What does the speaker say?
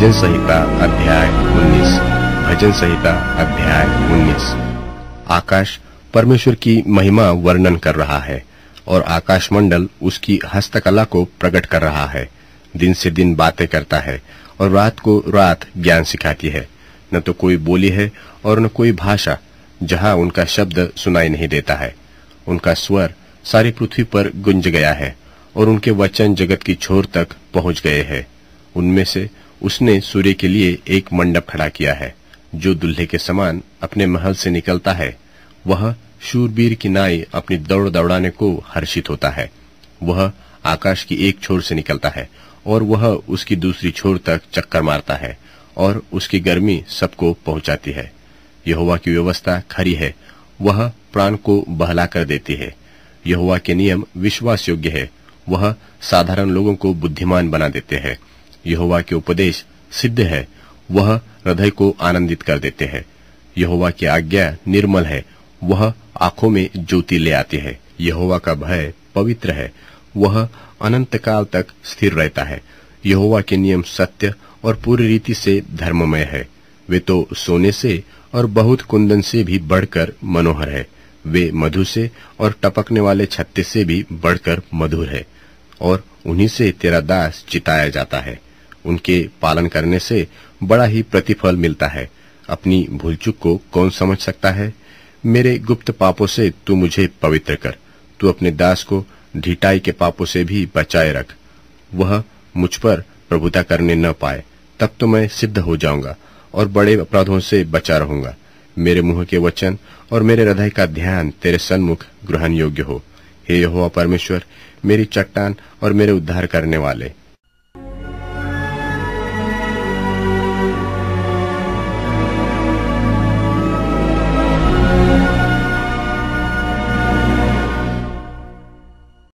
भजन संहिता अध्याय 19 भजन संहिता अध्याय 19 आकाश परमेश्वर की महिमा वर्णन कर रहा है और आकाशमंडल उसकी हस्तकला को प्रकट कर रहा है दिन से दिन बातें करता है और रात को रात ज्ञान सिखाती है न तो कोई बोली है और न कोई भाषा जहां उनका शब्द सुनाई नहीं देता है उनका स्वर सारी पृथ्वी पर गुंज गया है और उनके वचन जगत की छोर तक पहुंच गए हैं उनमें से उसने सूर्य के लिए एक मंडप खड़ा किया है जो दुल्हे के समान अपने महल से निकलता है वह शूरबीर की नाई अपनी दौड़ दौड़ाने को हर्षित होता है वह आकाश की एक छोर से निकलता है और वह उसकी दूसरी छोर तक चक्कर मारता है और उसकी गर्मी सबको पहुंचाती है यहुआ की व्यवस्था खरी है वह प्राण को बहला कर देती है यहुआ के नियम विश्वास योग्य है वह साधारण लोगों को बुद्धिमान बना देते हैं यहोवा के उपदेश सिद्ध है वह हृदय को आनंदित कर देते हैं यहोवा की आज्ञा निर्मल है वह आंखों में ज्योति ले आती है यहोवा का भय पवित्र है वह अनंत काल तक स्थिर रहता है यहोवा के नियम सत्य और पूरी रीति से धर्ममय है वे तो सोने से और बहुत कुंदन से भी बढ़कर मनोहर है वे मधु से और टपकने वाले छत्ते से भी बढ़कर मधुर है और उन्हीं से तेरा दास चिताया जाता है उनके पालन करने से बड़ा ही प्रतिफल मिलता है अपनी भूलचुक को कौन समझ सकता है मेरे गुप्त पापों से तू मुझे पवित्र कर तू अपने दास को ढिटाई के पापों से भी बचाए रख वह मुझ पर प्रभुता करने न पाए तब तो मैं सिद्ध हो जाऊंगा और बड़े अपराधों से बचा रहूंगा मेरे मुंह के वचन और मेरे हृदय का ध्यान तेरे सन्मुख ग्रहण योग्य हो हे यहोवा परमेश्वर मेरी चट्टान और मेरे उद्धार करने वाले